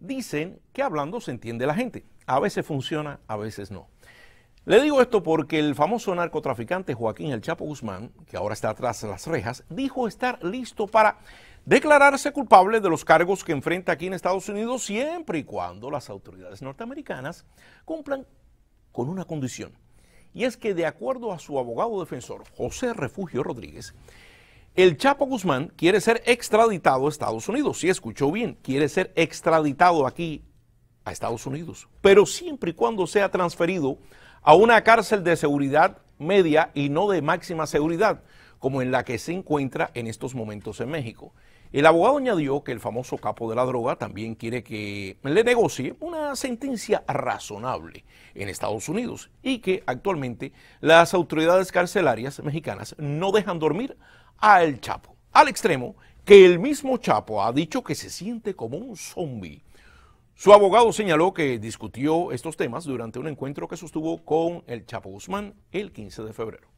dicen que hablando se entiende la gente. A veces funciona, a veces no. Le digo esto porque el famoso narcotraficante Joaquín El Chapo Guzmán, que ahora está atrás de las rejas, dijo estar listo para declararse culpable de los cargos que enfrenta aquí en Estados Unidos siempre y cuando las autoridades norteamericanas cumplan con una condición. Y es que de acuerdo a su abogado defensor, José Refugio Rodríguez, el Chapo Guzmán quiere ser extraditado a Estados Unidos. si escuchó bien, quiere ser extraditado aquí a Estados Unidos, pero siempre y cuando sea transferido a una cárcel de seguridad media y no de máxima seguridad, como en la que se encuentra en estos momentos en México. El abogado añadió que el famoso capo de la droga también quiere que le negocie una sentencia razonable en Estados Unidos y que actualmente las autoridades carcelarias mexicanas no dejan dormir al Chapo, al extremo que el mismo Chapo ha dicho que se siente como un zombie. Su abogado señaló que discutió estos temas durante un encuentro que sostuvo con el Chapo Guzmán el 15 de febrero.